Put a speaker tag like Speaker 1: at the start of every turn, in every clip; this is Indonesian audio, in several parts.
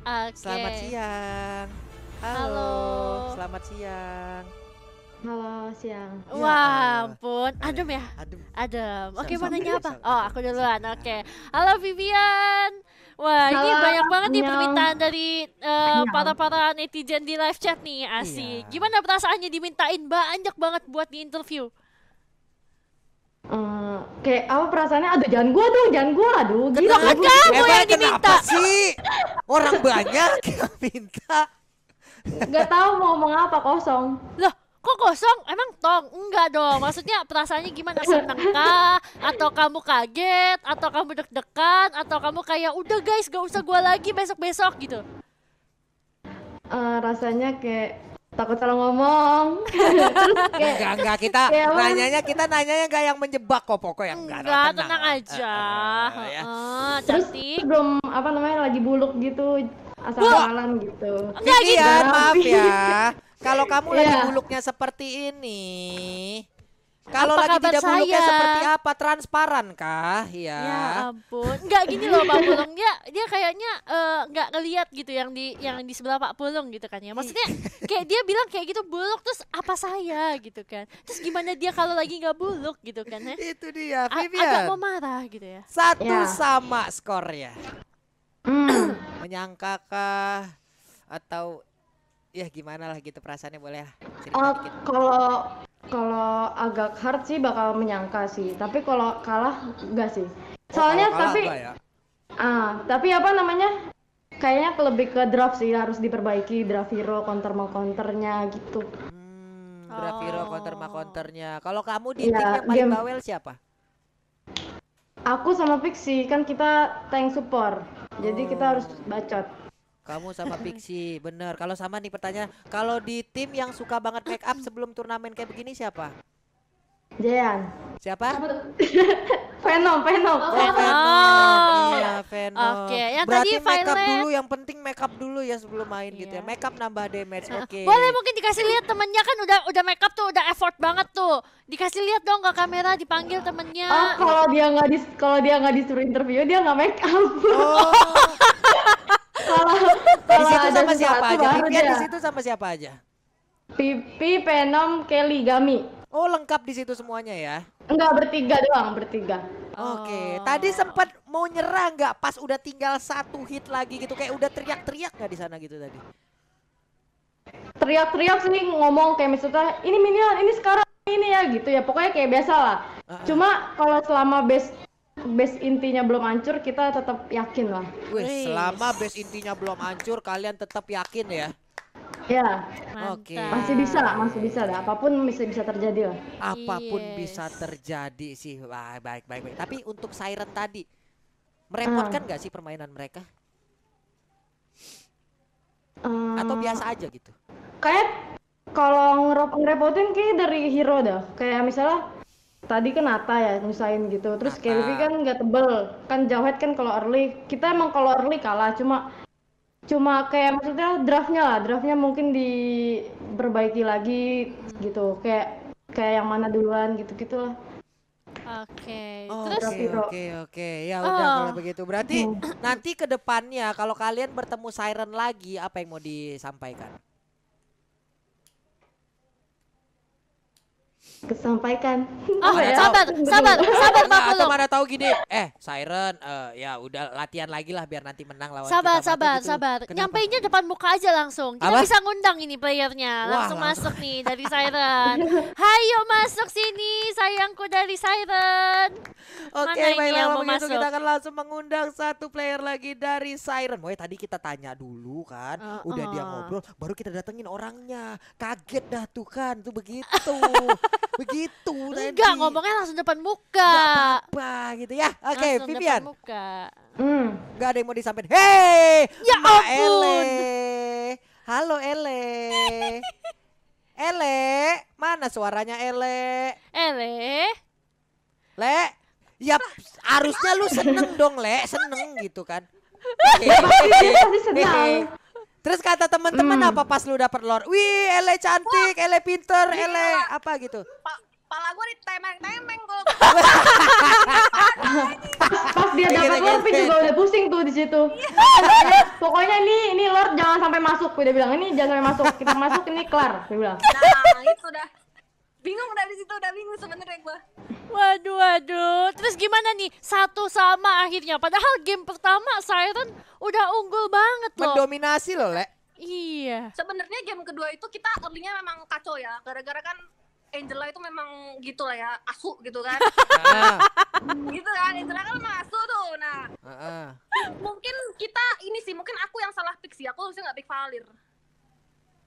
Speaker 1: Okay. Selamat siang. Halo. Halo. Selamat siang.
Speaker 2: Halo siang. Ya, Wah
Speaker 3: ampun, adem ya? Adem. Adem. Oke, okay, mau nanya apa? Oh, aku duluan. Oke. Okay. Halo Vivian. Wah, Halo, ini banyak banget nih permintaan dari para eh, para-para netizen di live chat nih, iya. asik. Iya. Gimana perasaannya dimintain banyak banget buat di interview?
Speaker 2: Uh, kayak apa perasaannya aduh jangan gua dong jangan gua aduh gitu kan kamu yang diminta sih Orang banyak yang minta.
Speaker 3: nggak tahu mau ngomong apa kosong. Loh, kok kosong? Emang tong? Enggak dong. Maksudnya perasaannya gimana? Senengkah? Atau kamu kaget? Atau kamu deg-degan? Atau kamu kayak udah guys, gak usah gua lagi besok-besok gitu?
Speaker 2: Uh, rasanya
Speaker 1: kayak takut salah ngomong. Terus kayak enggak enggak kita kayak nanyanya kita nanyanya enggak yang menjebak kok pokoknya enggak. Enggak,
Speaker 3: tenang, tenang aja. Uh, uh, ya. uh, Terus
Speaker 2: cantik. belum apa namanya lagi buluk gitu asal malam
Speaker 1: gitu. Enggak iya, gitu. Ya, maaf ya. Kalau kamu yeah. lagi iya. buluknya seperti ini, kalau lagi tidak buluk saya? seperti apa? Transparan kah? Ya. Ya ampun. Enggak gini loh Pak Pulung.
Speaker 3: Dia dia kayaknya enggak eh, uh, ngeliat gitu yang di yang di sebelah Pak Pulung gitu kan ya. Maksudnya iya. kayak dia bilang kayak gitu buluk terus apa saya gitu kan. Terus gimana dia kalau lagi nggak
Speaker 1: buluk gitu kan ya? Itu dia. Vivian. agak mau
Speaker 3: marah gitu ya. Satu ya.
Speaker 1: sama skornya. Hmm. Menyangka kah atau ya gimana lah gitu perasaannya boleh
Speaker 2: uh, Kalau kalau agak hard sih bakal menyangka sih, tapi kalau kalah enggak sih. Oh, Soalnya oh, tapi ya? ah, tapi apa namanya? Kayaknya lebih ke draft sih harus diperbaiki draft hero counter mau counternya gitu.
Speaker 1: Hmm, draft hero counter mau counternya. Kalau kamu di ya, tim yang paling game... bawel siapa?
Speaker 2: Aku sama Pixie kan kita tank support. Jadi kita oh. harus bacot.
Speaker 1: Kamu sama Pixi, bener. Kalau sama nih pertanyaan, kalau di tim yang suka banget make up sebelum turnamen kayak begini siapa? Jean. Siapa? Venom, Venom. Oh, oh Venom. Oh. Iya, Venom. Oke, okay. yang Berarti tadi make up finally... dulu yang penting make up dulu ya sebelum main yeah. gitu ya. Iya. Make up nambah damage. Oke. Okay. Boleh
Speaker 3: mungkin dikasih lihat temennya kan udah udah make up tuh udah effort banget tuh. Dikasih lihat dong ke kamera dipanggil temennya. Oh, kalau dia
Speaker 2: nggak di kalau dia nggak disuruh interview dia nggak make up. Oh. salah di situ sama siapa aja? Pipian di situ
Speaker 1: sama siapa aja?
Speaker 2: Pipi, Penom, Kelly, Gami. Oh lengkap di situ semuanya
Speaker 1: ya? Enggak bertiga doang, bertiga. Oke, okay. Oh. tadi sempat mau nyerah nggak pas udah tinggal satu hit lagi gitu kayak udah teriak-teriak nggak di sana gitu tadi?
Speaker 2: Teriak-teriak sih ngomong kayak misalnya ini minion, ini sekarang ini ya gitu ya pokoknya kayak biasa lah. Uh -uh. Cuma kalau selama base base intinya belum hancur kita tetap yakin lah. Wih, selama base
Speaker 1: intinya belum hancur kalian tetap yakin ya. Ya. Oke.
Speaker 2: Okay. Masih bisa, masih bisa lah. Apapun bisa bisa terjadi lah.
Speaker 1: Apapun yes. bisa terjadi sih. Wah, baik, baik, baik. Tapi untuk siren tadi merepotkan ah. nggak gak sih permainan mereka? Hmm. Atau biasa aja gitu?
Speaker 2: Kayak kalau ngerepotin kayak dari hero dah. Kayak misalnya tadi kan Nata ya nusain gitu terus Nata. Kelvin kan nggak tebel kan Jawhead kan kalau early kita emang kalau early kalah cuma cuma kayak maksudnya draftnya lah draftnya mungkin diperbaiki lagi gitu kayak kayak yang mana duluan gitu gitulah
Speaker 1: Oke, okay. oke okay, oke okay, okay. ya udah oh. kalau begitu berarti hmm. nanti kedepannya kalau kalian bertemu Siren lagi apa yang mau disampaikan?
Speaker 2: kesampaikan. Oh, ya. sabar, sabar, sabar,
Speaker 1: Pak Pulung. Mana tahu gini, eh Siren, uh, ya udah latihan lagi lah biar nanti menang lawan sabar, kita. Sabar, gitu.
Speaker 3: sabar, sabar. Nyampainya depan muka aja langsung. Kita Apa? bisa ngundang ini playernya. Langsung Wah, masuk nih dari Siren. Hayo masuk sini, sayangku dari Siren. Oke, okay, baiklah langsung begitu kita akan
Speaker 1: langsung mengundang satu player lagi dari Siren. Woi, tadi kita tanya dulu kan, uh, udah uh. dia eh. ngobrol, baru kita datengin orangnya. Kaget dah tuh kan, tuh begitu. Begitu nanti. Enggak, ngomongnya langsung depan muka. Enggak apa-apa gitu ya. Oke, okay, Vivian. Depan muka. Hmm. Enggak ada yang mau disampaikan. Hei, ya Ma ampun. Ele. Halo Ele. Ele, mana suaranya Ele? Ele. Le. Ya harusnya lu seneng dong Le, seneng gitu kan. Iya, pasti seneng. Terus kata teman-teman mm. apa pas lu dapet lor? Wih, ele cantik, Wah, ele pinter, Gini, ele apa gitu. pala gue ditemeng-temeng kalau pas dia dapat lor, Pin juga udah
Speaker 2: pusing tuh di situ. Pokoknya ini ini lor jangan sampai masuk, gue udah bilang. Ini jangan sampai masuk. Kita masuk ini kelar, dia bilang. Nah, itu
Speaker 3: udah Bingung udah di situ, udah bingung sebenarnya gue. Waduh, waduh. Terus gimana nih? Satu sama akhirnya. Padahal game pertama Siren kan
Speaker 1: udah unggul banget loh. Mendominasi loh, Le.
Speaker 3: Iya. Sebenarnya game kedua itu kita early memang kacau ya. Gara-gara kan Angela itu memang gitu lah ya, asu gitu kan. Ah. gitu kan, Angela kan memang asu tuh. Nah, ah, ah. mungkin kita ini sih, mungkin aku yang salah pick sih. Aku harusnya nggak pick Valir.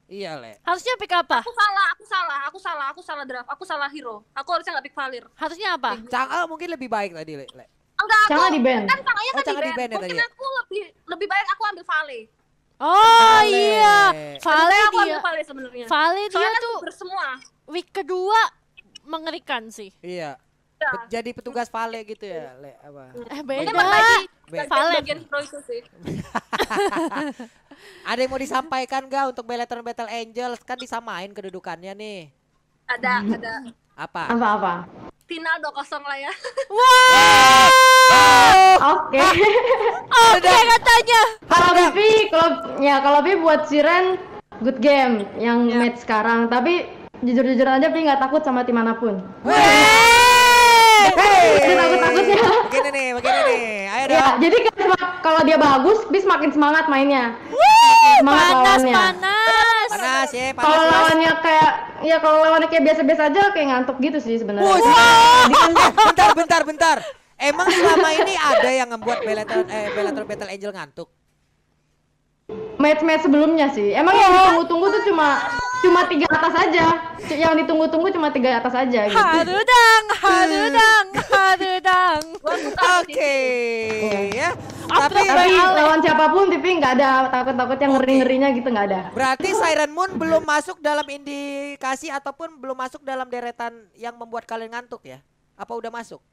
Speaker 3: Iya, Le. Harusnya pick apa? Aku salah, aku salah, aku salah, aku salah draft, aku salah hero. Aku harusnya nggak pick
Speaker 1: Valir. Harusnya apa? Gitu. Cangka mungkin lebih baik tadi, Le. Le. Enggak, aku, Cangka di band. Kan Cangka kan oh, kan Cang'a di band. Ya mungkin ya,
Speaker 3: aku lebih lebih baik aku ambil Vale.
Speaker 1: Oh Vale. iya, Vale aku dia. Vale sebenarnya. Vale dia Soalnya kan tuh bersemua.
Speaker 3: Week kedua mengerikan sih.
Speaker 1: Iya. Ya. Jadi petugas Vale gitu ya, Le, apa? Eh beda. Mungkin kan Vale. Bagian, bagian sih. Ada yang mau disampaikan gak untuk Beleton Battle Angels? Kan disamain kedudukannya nih. Ada, ada. Apa? Apa-apa? Finaldo kosong lah ya. Wow. Oke.
Speaker 2: Oke katanya. Kalau Bibi, kalau ya kalau Bibi buat Siren good game yang yeah. match sekarang. Tapi jujur-jujur aja Bibi nggak takut sama tim manapun. Wee! Ya. Begini nih, begini nih. Ayo ya, dong. Ya, jadi kan kalau dia bagus, bis makin semangat mainnya. Wih, semangat panas, lawannya. panas. Panas ya, panas. Kalau lawannya kayak ya kalau lawannya kayak biasa-biasa aja kayak ngantuk gitu sih sebenarnya. Wow.
Speaker 1: Bentar, bentar, bentar. Emang selama ini ada yang membuat Bellator eh, Bellator Battle Angel ngantuk?
Speaker 2: Match-match sebelumnya sih. Emang oh. yang iya. ditunggu-tunggu tuh cuma cuma tiga atas aja yang ditunggu-tunggu cuma tiga atas aja gitu.
Speaker 1: harudang harudang harudang hmm. oke okay. ya
Speaker 2: tapi, tapi lawan siapapun
Speaker 1: tapi nggak ada takut-takut yang ngeri-ngerinya gitu nggak ada berarti Siren Moon belum masuk dalam indikasi ataupun belum masuk dalam deretan yang membuat kalian ngantuk ya apa udah masuk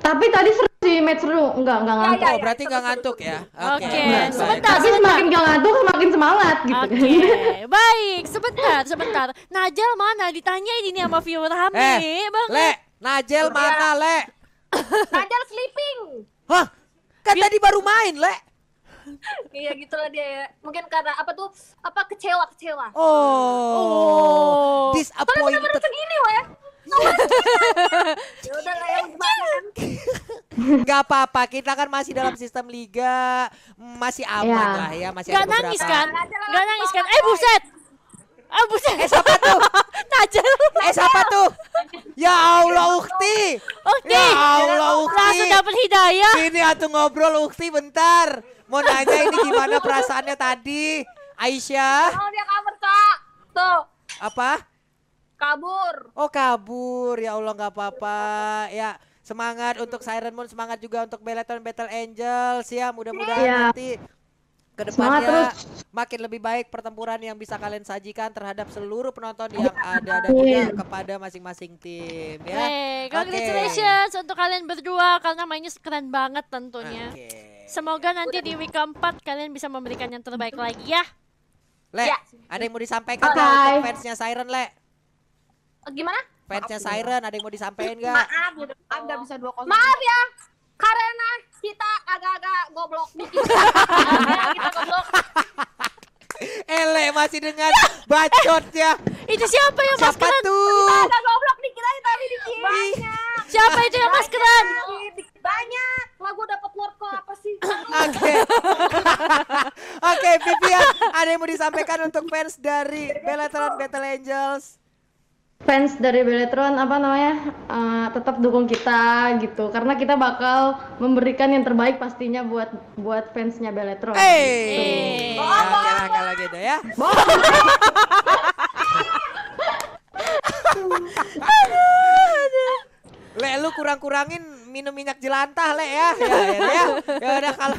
Speaker 2: tapi tadi seru sih match seru, enggak enggak ya, ngantuk. Oh, berarti
Speaker 1: enggak ngantuk ya. Oke. Sebentar, Tapi
Speaker 2: semakin enggak ngantuk semakin semangat gitu. Oke.
Speaker 3: Baik, sebentar, sebentar. Najel mana? ditanya ini sama viewer Hami. Eh, Bang. Le, eh.
Speaker 1: Najel iya. mana, Le?
Speaker 3: Najel sleeping.
Speaker 1: Hah? Kan tadi baru main, Le.
Speaker 3: iya gitu lah dia ya. Mungkin karena apa tuh apa kecewa kecewa.
Speaker 1: Oh. Oh. Disappointed. Soalnya bener-bener
Speaker 3: segini, weh. Oh,
Speaker 1: gak apa-apa. Kita kan masih dalam sistem liga, masih aman ya. lah ya, masih gak ada nangis kan? nggak nangis kan? Eh buset. Ah buset. Eh siapa tuh? Tajel. Eh siapa tuh? Ya Allah Ukti. Ukti. Ya Allah Ukti. Langsung dapat hidayah. ini atuh ngobrol Ukti bentar. Mau nanya ini gimana perasaannya tadi? Aisyah. Oh dia
Speaker 3: kabur kak.
Speaker 1: Tuh. Apa? Kabur. Oh kabur. Ya Allah nggak apa-apa. Ya Semangat untuk Siren Moon, semangat juga untuk Beleton Battle Angel. Ya, mudah-mudahan yeah. nanti depannya makin lebih baik pertempuran yang bisa kalian sajikan terhadap seluruh penonton iya. yang ada dan juga kepada masing-masing tim ya. Hey, congratulations okay. untuk kalian berdua karena mainnya keren banget tentunya. Okay.
Speaker 3: Semoga nanti di week keempat kalian bisa memberikan yang terbaik lagi ya. Le, ya.
Speaker 1: ada yang mau disampaikan okay. untuk fansnya Siren, Le? Gimana? fansnya Siren ada yang mau disampaikan nggak? Maaf, udah maaf bisa dua kosong. Maaf ya, karena kita agak-agak goblok dikit. kita goblok. Ele masih dengan bacotnya. Itu siapa yang siapa maskeran? Tuh? Kita agak
Speaker 3: goblok dikit aja tapi dikit. Banyak.
Speaker 1: Siapa itu yang maskeran?
Speaker 3: Banyak. Lah gue dapet word kok apa sih?
Speaker 1: Oke. Oke, Vivian, ya, ada yang mau disampaikan untuk fans dari Bellator Battle Angels?
Speaker 2: fans dari Beletron apa namanya uh, tetap dukung kita gitu karena kita bakal memberikan yang terbaik pastinya buat buat fansnya Beletron. Hey,
Speaker 1: gitu. oh, gitu ya. Le, lu kurang-kurangin minum minyak jelantah, Le ya. Ya, ya, ya. ya udah kalau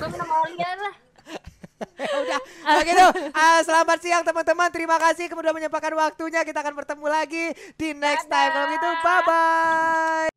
Speaker 1: gitu. Uh, selamat siang teman-teman. Terima kasih kemudian menyempatkan waktunya. Kita akan bertemu lagi di next Dadah. time. Kalau gitu bye bye.